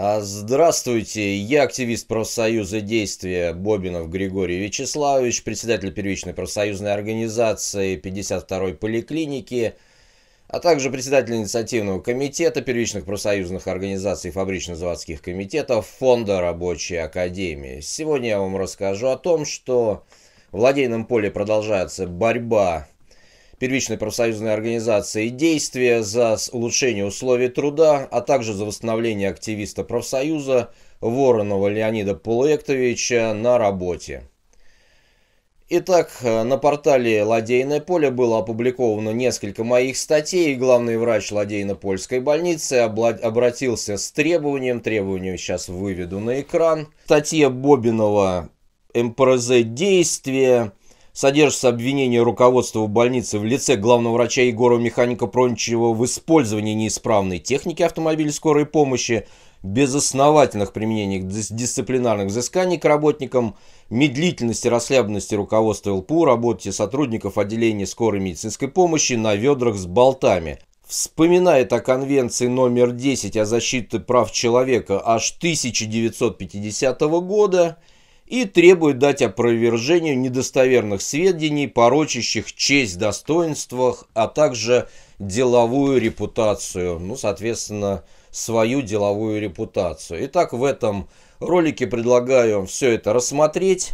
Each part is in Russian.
А, здравствуйте, я активист профсоюза действия Бобинов Григорий Вячеславович, председатель первичной профсоюзной организации 52-й поликлиники, а также председатель инициативного комитета первичных профсоюзных организаций фабрично-заводских комитетов Фонда Рабочей Академии. Сегодня я вам расскажу о том, что в ладейном поле продолжается борьба первичной профсоюзной организации действия за улучшение условий труда, а также за восстановление активиста профсоюза Воронова Леонида Полуэктовича на работе. Итак, э, на портале «Ладейное поле» было опубликовано несколько моих статей. Главный врач Ладейно-Польской больницы обратился с требованием, требованием сейчас выведу на экран, Статья Бобинова «МПРЗ действия», содержится обвинение руководства больницы в лице главного врача Егора Механика Прончева в использовании неисправной техники автомобиля скорой помощи, безосновательных применениях дис дисциплинарных взысканий к работникам, медлительности, расслабленности руководства ЛПУ, работе сотрудников отделения скорой медицинской помощи на ведрах с болтами. Вспоминает о конвенции номер 10 о защите прав человека аж 1950 года – и требует дать опровержению недостоверных сведений, порочащих честь, достоинствах, а также деловую репутацию, ну, соответственно, свою деловую репутацию. Итак, в этом ролике предлагаю все это рассмотреть.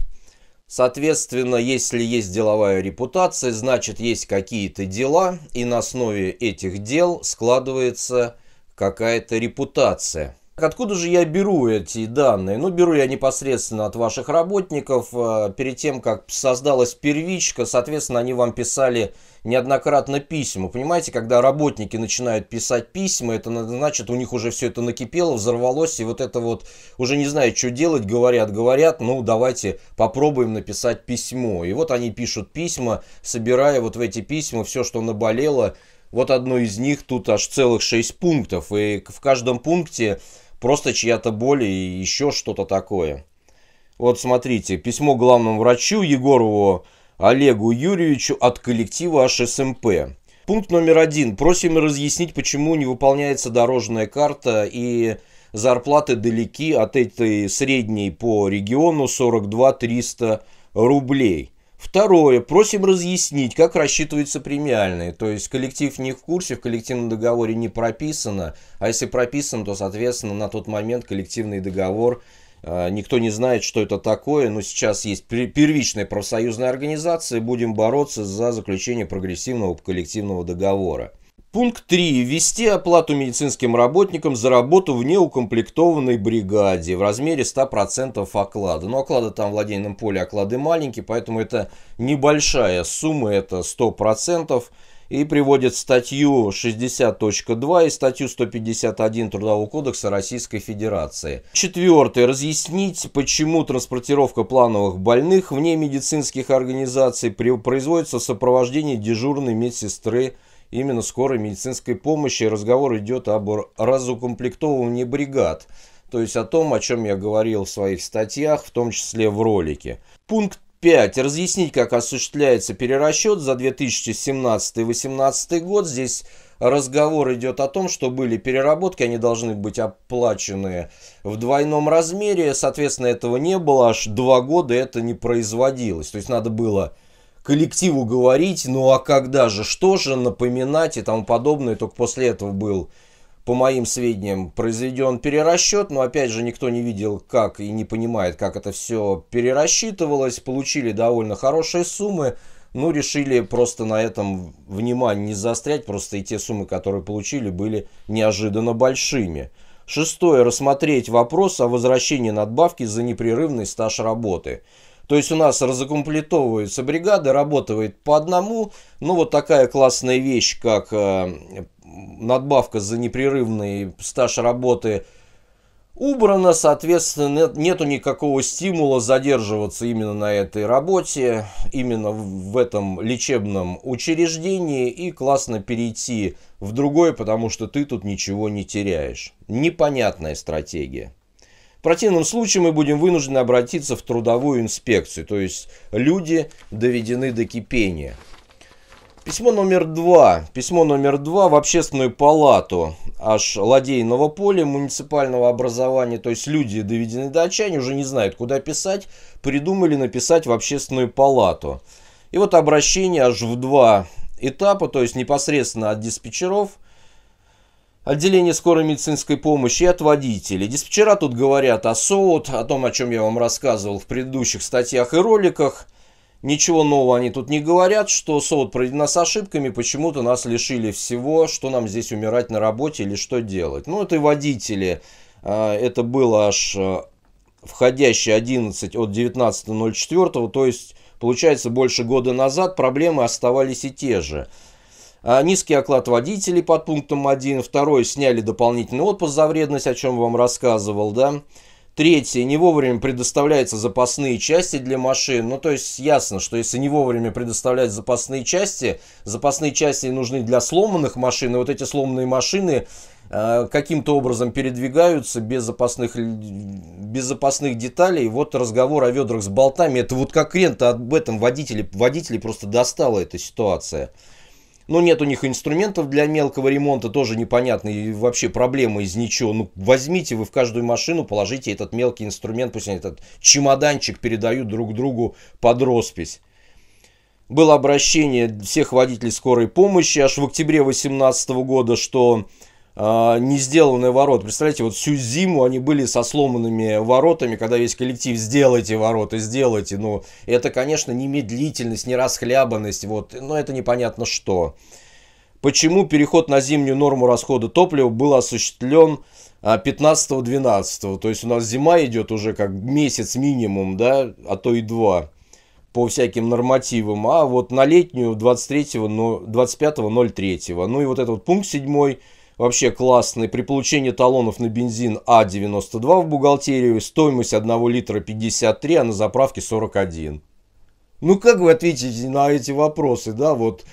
Соответственно, если есть деловая репутация, значит есть какие-то дела, и на основе этих дел складывается какая-то репутация. Откуда же я беру эти данные? Ну, беру я непосредственно от ваших работников. Э, перед тем, как создалась первичка, соответственно, они вам писали неоднократно письма. Понимаете, когда работники начинают писать письма, это значит, у них уже все это накипело, взорвалось, и вот это вот уже не знают, что делать, говорят, говорят, ну, давайте попробуем написать письмо. И вот они пишут письма, собирая вот в эти письма все, что наболело. Вот одно из них, тут аж целых шесть пунктов, и в каждом пункте просто чья-то боль и еще что-то такое. Вот смотрите, письмо главному врачу Егорову Олегу Юрьевичу от коллектива ХСМП. Эм Пункт номер один. Просим разъяснить, почему не выполняется дорожная карта и зарплаты далеки от этой средней по региону 42 300 рублей. Второе. Просим разъяснить, как рассчитываются премиальные. То есть коллектив не в курсе, в коллективном договоре не прописано. А если прописано, то, соответственно, на тот момент коллективный договор э, Никто не знает, что это такое, но сейчас есть первичная профсоюзная организация. Будем бороться за заключение прогрессивного коллективного договора. Пункт 3. Ввести оплату медицинским работникам за работу в неукомплектованной бригаде в размере 100% оклада. Но оклады там в ладейном поле, оклады маленькие, поэтому это небольшая сумма, это 100%. И приводит статью 60.2 и статью 151 Трудового кодекса Российской Федерации. Четвертое. Разъяснить, почему транспортировка плановых больных вне медицинских организаций производится в сопровождении дежурной медсестры именно скорой медицинской помощи. Разговор идет об разукомплектовании бригад, то есть о том, о чем я говорил в своих статьях, в том числе в ролике. Пункт 5. Разъяснить, как осуществляется перерасчет за 2017-2018 год. Здесь разговор идет о том, что были переработки, они должны быть оплачены в двойном размере. Соответственно, этого не было, аж два года это не производилось. То есть надо было коллективу говорить, ну а когда же, что же, напоминать и тому подобное. Только после этого был, по моим сведениям, произведен перерасчет, но опять же никто не видел как и не понимает, как это все перерасчитывалось. Получили довольно хорошие суммы, ну решили просто на этом внимание не заострять, просто и те суммы, которые получили, были неожиданно большими. Шестое. Рассмотреть вопрос о возвращении надбавки за непрерывный стаж работы. То есть у нас разукомплектовываются бригады, работает по одному. Ну вот такая классная вещь, как э, надбавка за непрерывный стаж работы убрана, соответственно, нету никакого стимула задерживаться именно на этой работе, именно в этом лечебном учреждении и классно перейти в другое, потому что ты тут ничего не теряешь. Непонятная стратегия противном случае мы будем вынуждены обратиться в трудовую инспекцию, то есть люди доведены до кипения. Письмо номер два. Письмо номер два в общественную палату аж ладейного поля муниципального образования. То есть люди доведены до отчаяния, уже не знают, куда писать. Придумали написать в общественную палату. И вот обращение аж в два этапа, то есть непосредственно от диспетчеров – отделение скорой медицинской помощи и от водителей. Диспетчера тут говорят о СОД, о том, о чем я вам рассказывал в предыдущих статьях и роликах. Ничего нового они тут не говорят, что СОД проведена с ошибками, почему-то нас лишили всего, что нам здесь умирать на работе или что делать. Ну, это и водители. А, это было аж э, входящий 11 от 19.04, то есть, получается, больше года назад проблемы оставались и те же. А, низкий оклад водителей под пунктом 1. Второе, сняли дополнительный отпуск за вредность, о чем вам рассказывал, да. Третье, не вовремя предоставляются запасные части для машин. Ну, то есть ясно, что если не вовремя предоставлять запасные части, запасные части нужны для сломанных машин, и вот эти сломанные машины э, каким-то образом передвигаются без запасных, без запасных деталей. Вот разговор о ведрах с болтами, это вот как рента об этом водители, водители просто достала эта ситуация. Но ну, нет у них инструментов для мелкого ремонта, тоже непонятно. И вообще проблема из ничего. Ну, возьмите вы в каждую машину, положите этот мелкий инструмент, пусть они этот чемоданчик передают друг другу под роспись. Было обращение всех водителей скорой помощи аж в октябре 2018 года, что а, не сделанные ворота. Представляете, вот всю зиму они были со сломанными воротами, когда весь коллектив «сделайте ворота, сделайте». Ну, это, конечно, не медлительность, не расхлябанность, вот, но это непонятно что. Почему переход на зимнюю норму расхода топлива был осуществлен 15-12? А, то есть у нас зима идет уже как месяц минимум, да, а то и два по всяким нормативам, а вот на летнюю 23 25.03. Ну и вот этот вот пункт 7 вообще классный. При получении талонов на бензин А92 в бухгалтерию стоимость 1 литра 53, а на заправке 41. Ну как вы ответите на эти вопросы, да, вот...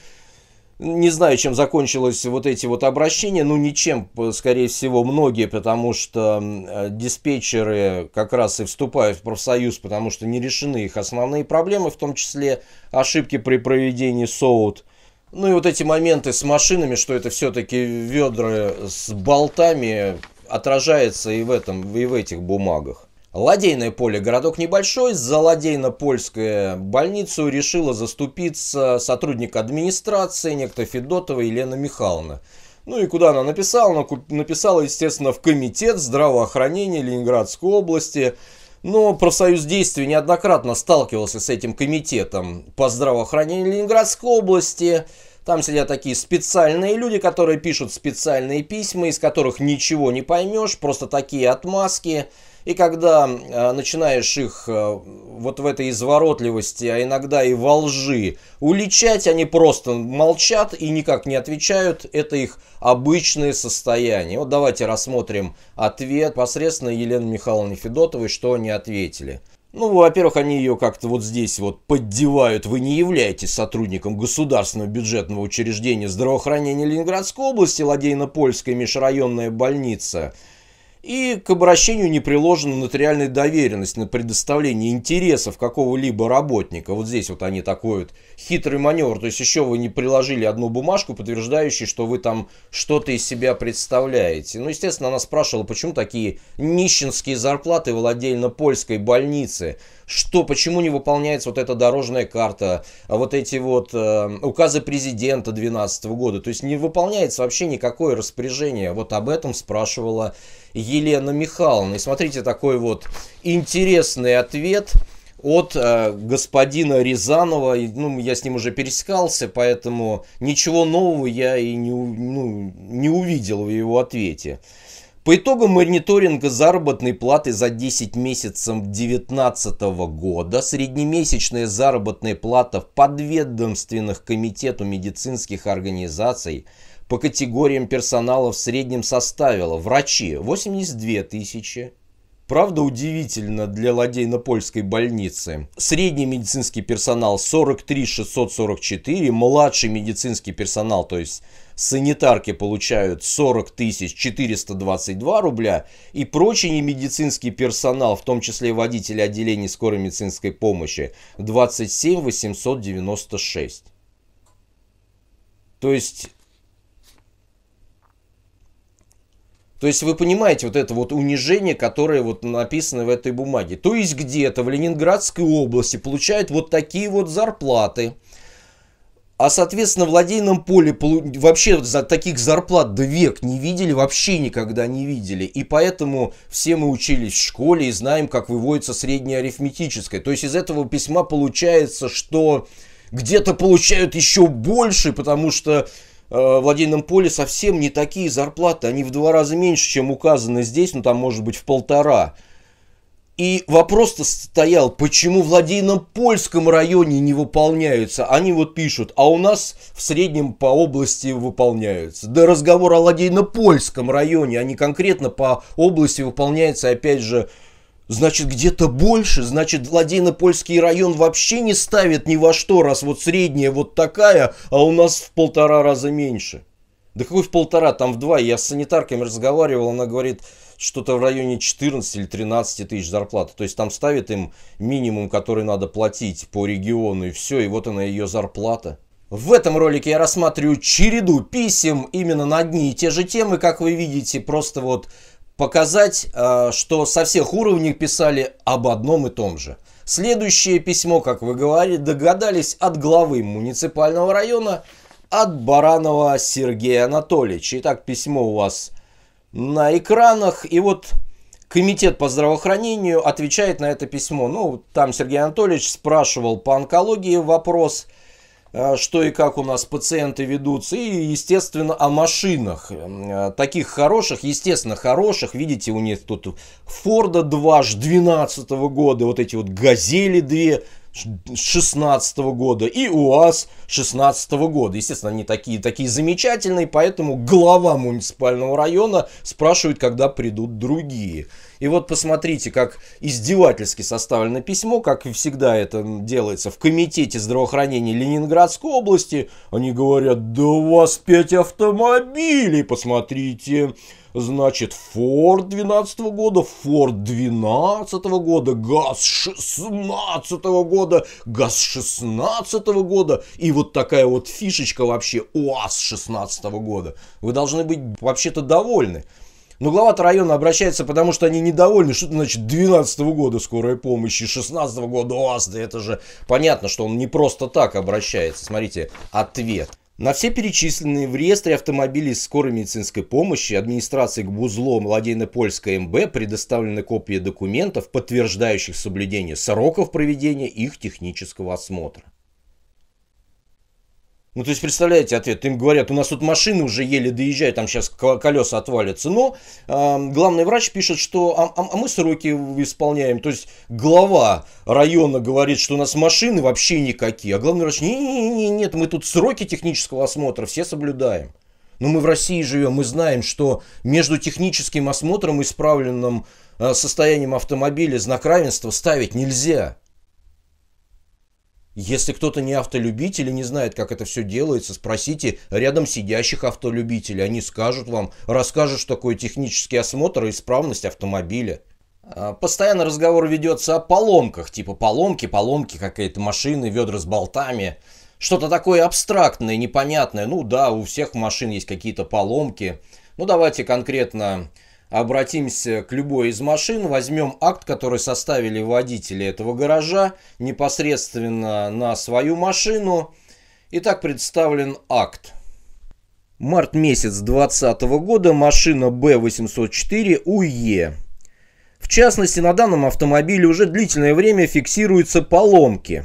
Не знаю, чем закончилось вот эти вот обращения, ну ничем, скорее всего, многие, потому что э, диспетчеры как раз и вступают в профсоюз, потому что не решены их основные проблемы, в том числе ошибки при проведении соут. Ну и вот эти моменты с машинами, что это все-таки ведра с болтами, отражается и в этом, и в этих бумагах. Ладейное поле. Городок небольшой. За ладейно-польскую больницу решила заступиться сотрудник администрации, некто Федотова Елена Михайловна. Ну и куда она написала? Она написала, естественно, в Комитет здравоохранения Ленинградской области. Но профсоюз действий неоднократно сталкивался с этим комитетом по здравоохранению Ленинградской области. Там сидят такие специальные люди, которые пишут специальные письма, из которых ничего не поймешь, просто такие отмазки. И когда э, начинаешь их э, вот в этой изворотливости, а иногда и во лжи уличать, они просто молчат и никак не отвечают. Это их обычное состояние. Вот давайте рассмотрим ответ посредственно Елены Михайловны Федотовой, что они ответили. Ну, во-первых, они ее как-то вот здесь вот поддевают. Вы не являетесь сотрудником государственного бюджетного учреждения здравоохранения Ленинградской области, Ладейно-Польская межрайонная больница и к обращению не приложена нотариальная доверенность на предоставление интересов какого-либо работника. Вот здесь вот они такой вот хитрый маневр. То есть еще вы не приложили одну бумажку, подтверждающую, что вы там что-то из себя представляете. Ну, естественно, она спрашивала, почему такие нищенские зарплаты в польской больницы? Что, почему не выполняется вот эта дорожная карта, вот эти вот э, указы президента 2012 года? То есть не выполняется вообще никакое распоряжение. Вот об этом спрашивала Елена Михайловна. И смотрите, такой вот интересный ответ от э, господина Рязанова. И, ну, я с ним уже пересекался, поэтому ничего нового я и не, ну, не увидел в его ответе. По итогам мониторинга заработной платы за 10 месяцев 2019 года среднемесячная заработная плата в подведомственных комитету медицинских организаций – по категориям персонала в среднем составила врачи 82 тысячи, Правда, удивительно для ладейно-польской больницы. Средний медицинский персонал 43 644, младший медицинский персонал, то есть санитарки получают 40 422 рубля, и прочий медицинский персонал, в том числе водители отделений скорой медицинской помощи, 27 896. То есть То есть вы понимаете вот это вот унижение, которое вот написано в этой бумаге. То есть где-то в Ленинградской области получают вот такие вот зарплаты. А, соответственно, в ладейном поле вообще за таких зарплат до век не видели, вообще никогда не видели. И поэтому все мы учились в школе и знаем, как выводится среднее арифметическое. То есть из этого письма получается, что где-то получают еще больше, потому что Э, владельном поле совсем не такие зарплаты, они в два раза меньше, чем указано здесь, ну там может быть в полтора. И вопрос-то стоял, почему в владейном польском районе не выполняются? Они вот пишут, а у нас в среднем по области выполняются. Да разговор о владейно-польском районе, а не конкретно по области выполняется, опять же, значит где-то больше, значит Владимир-Польский район вообще не ставит ни во что, раз вот средняя вот такая, а у нас в полтора раза меньше. Да какой в полтора, там в два. Я с санитарками разговаривал, она говорит, что-то в районе 14 или 13 тысяч зарплаты. То есть там ставит им минимум, который надо платить по региону и все, и вот она ее зарплата. В этом ролике я рассматриваю череду писем именно на одни и те же темы, как вы видите, просто вот показать, а, что со всех уровней писали об одном и том же. Следующее письмо, как вы говорили, догадались от главы муниципального района, от Баранова Сергея Анатольевича. Итак, письмо у вас на экранах. И вот комитет по здравоохранению отвечает на это письмо. Ну, там Сергей Анатольевич спрашивал по онкологии вопрос – Э, что и как у нас пациенты ведутся, и, естественно, о машинах. Э, таких хороших, естественно, хороших, видите, у них тут Форда 2 аж 12 года, вот эти вот Газели 2 16 года и УАЗ 16 года. Естественно, они такие, такие замечательные, поэтому глава муниципального района спрашивает, когда придут другие. И вот посмотрите, как издевательски составлено письмо, как всегда это делается в Комитете здравоохранения Ленинградской области. Они говорят, да у вас 5 автомобилей, посмотрите. Значит, Ford 12 года, Ford 12 года, ГАЗ 16 года, ГАЗ 16 года и вот такая вот фишечка вообще УАЗ 16 года. Вы должны быть вообще-то довольны. Но глава района обращается, потому что они недовольны. Что это значит 12 года скорой помощи, 16 года УАЗ? Да это же понятно, что он не просто так обращается. Смотрите, ответ. На все перечисленные в реестре автомобилей скорой медицинской помощи администрации ГБУЗЛО Младейно-Польское МБ предоставлены копии документов, подтверждающих соблюдение сроков проведения их технического осмотра. Ну, то есть, представляете ответ, им говорят, у нас тут машины уже еле доезжают, там сейчас колеса отвалятся. Но э, главный врач пишет, что а, а, а мы сроки исполняем. То есть, глава района говорит, что у нас машины вообще никакие. А главный врач, не-не-не, нет, мы тут сроки технического осмотра все соблюдаем. Но ну, мы в России живем, мы знаем, что между техническим осмотром и исправленным э, состоянием автомобиля знак равенства ставить нельзя. Если кто-то не автолюбитель и не знает, как это все делается, спросите рядом сидящих автолюбителей. Они скажут вам, расскажут, что такое технический осмотр и исправность автомобиля. А, постоянно разговор ведется о поломках, типа поломки, поломки какой-то машины, ведра с болтами. Что-то такое абстрактное, непонятное. Ну да, у всех машин есть какие-то поломки. Ну давайте конкретно обратимся к любой из машин, возьмем акт, который составили водители этого гаража непосредственно на свою машину. Итак, представлен акт. Март месяц 2020 года машина B804 УЕ. В частности, на данном автомобиле уже длительное время фиксируются поломки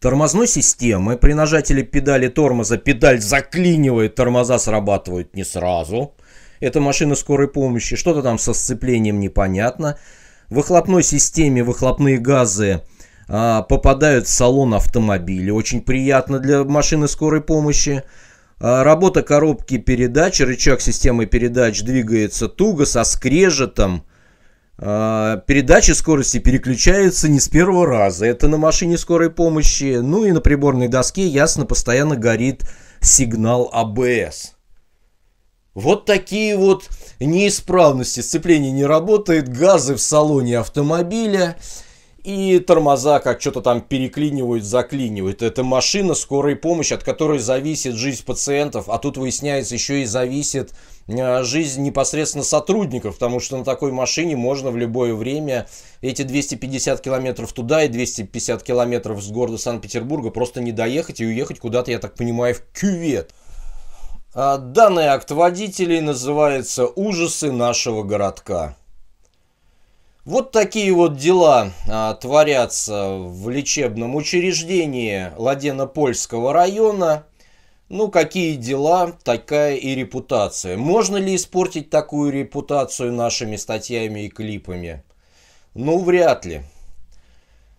тормозной системы. При нажатии педали тормоза педаль заклинивает, тормоза срабатывают не сразу – это машина скорой помощи. Что-то там со сцеплением непонятно. В выхлопной системе выхлопные газы а, попадают в салон автомобиля. Очень приятно для машины скорой помощи. А, работа коробки передач, рычаг системы передач двигается туго, со скрежетом. А, передачи скорости переключаются не с первого раза. Это на машине скорой помощи. Ну и на приборной доске ясно постоянно горит сигнал АБС. Вот такие вот неисправности. Сцепление не работает, газы в салоне автомобиля и тормоза как что-то там переклинивают, заклинивают. Это машина скорой помощи, от которой зависит жизнь пациентов, а тут выясняется еще и зависит э, жизнь непосредственно сотрудников, потому что на такой машине можно в любое время эти 250 километров туда и 250 километров с города Санкт-Петербурга просто не доехать и уехать куда-то, я так понимаю, в кювет. А данный акт водителей называется «Ужасы нашего городка». Вот такие вот дела а, творятся в лечебном учреждении Ладенопольского района. Ну, какие дела, такая и репутация. Можно ли испортить такую репутацию нашими статьями и клипами? Ну, вряд ли.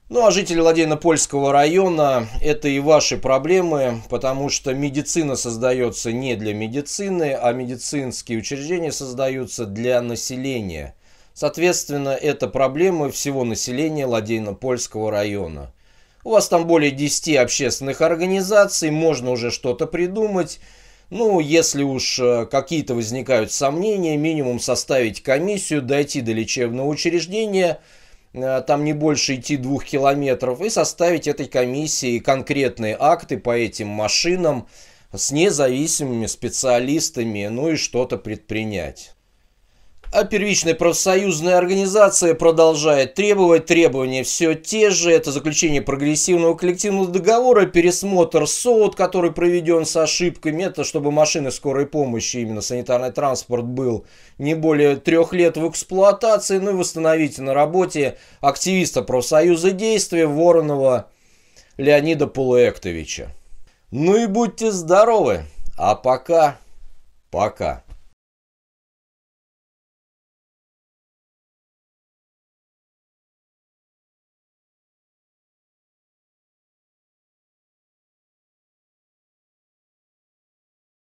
Ну а жители Ладейно-Польского района – это и ваши проблемы, потому что медицина создается не для медицины, а медицинские учреждения создаются для населения. Соответственно, это проблемы всего населения Ладейно-Польского района. У вас там более 10 общественных организаций, можно уже что-то придумать. Ну, если уж э, какие-то возникают сомнения, минимум составить комиссию, дойти до лечебного учреждения – Э, там не больше идти двух километров, и составить этой комиссии конкретные акты по этим машинам с независимыми специалистами, ну и что-то предпринять. А первичная профсоюзная организация продолжает требовать требования все те же. Это заключение прогрессивного коллективного договора, пересмотр СОД, который проведен с ошибками. Это чтобы машины скорой помощи, именно санитарный транспорт был не более трех лет в эксплуатации. Ну и восстановить на работе активиста профсоюза действия Воронова Леонида Полуэктовича. Ну и будьте здоровы. А пока, пока.